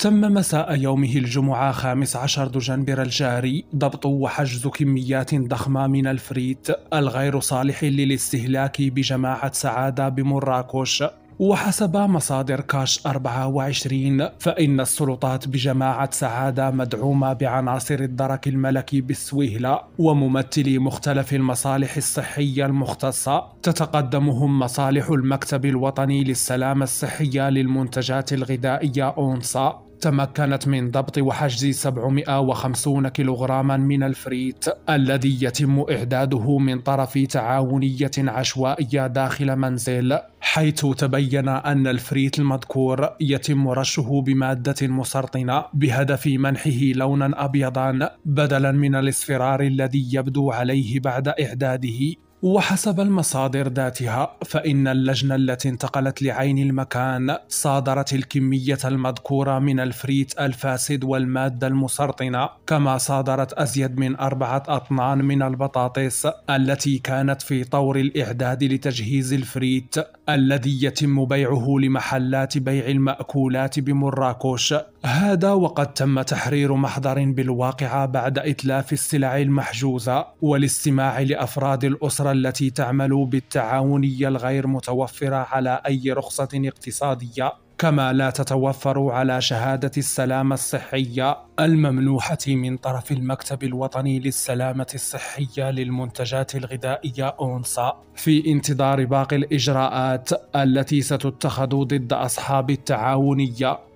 تم مساء يومه الجمعة 15 دجنبر الجاري ضبط وحجز كميات ضخمة من الفريت الغير صالح للاستهلاك بجماعة سعادة بمراكش وحسب مصادر كاش 24 فإن السلطات بجماعة سعادة مدعومة بعناصر الدرك الملكي بالسويهلة وممثلي مختلف المصالح الصحية المختصة تتقدمهم مصالح المكتب الوطني للسلامة الصحية للمنتجات الغذائية أونسا تمكنت من ضبط وحجز 750 كيلوغراما من الفريت الذي يتم إعداده من طرف تعاونية عشوائية داخل منزل حيث تبين أن الفريت المذكور يتم رشه بمادة مسرطنة بهدف منحه لونا أبيضا بدلا من الاصفرار الذي يبدو عليه بعد إعداده وحسب المصادر ذاتها فإن اللجنة التي انتقلت لعين المكان صادرت الكمية المذكورة من الفريت الفاسد والمادة المسرطنة كما صادرت أزيد من أربعة أطنان من البطاطس التي كانت في طور الإعداد لتجهيز الفريت الذي يتم بيعه لمحلات بيع المأكولات بمراكش هذا وقد تم تحرير محضر بالواقعة بعد إتلاف السلع المحجوزة والاستماع لأفراد الأسرة التي تعمل بالتعاونية الغير متوفرة على أي رخصة اقتصادية كما لا تتوفر على شهادة السلامة الصحية الممنوحة من طرف المكتب الوطني للسلامة الصحية للمنتجات الغذائية أونسا في انتظار باقي الإجراءات التي ستتخذ ضد أصحاب التعاونية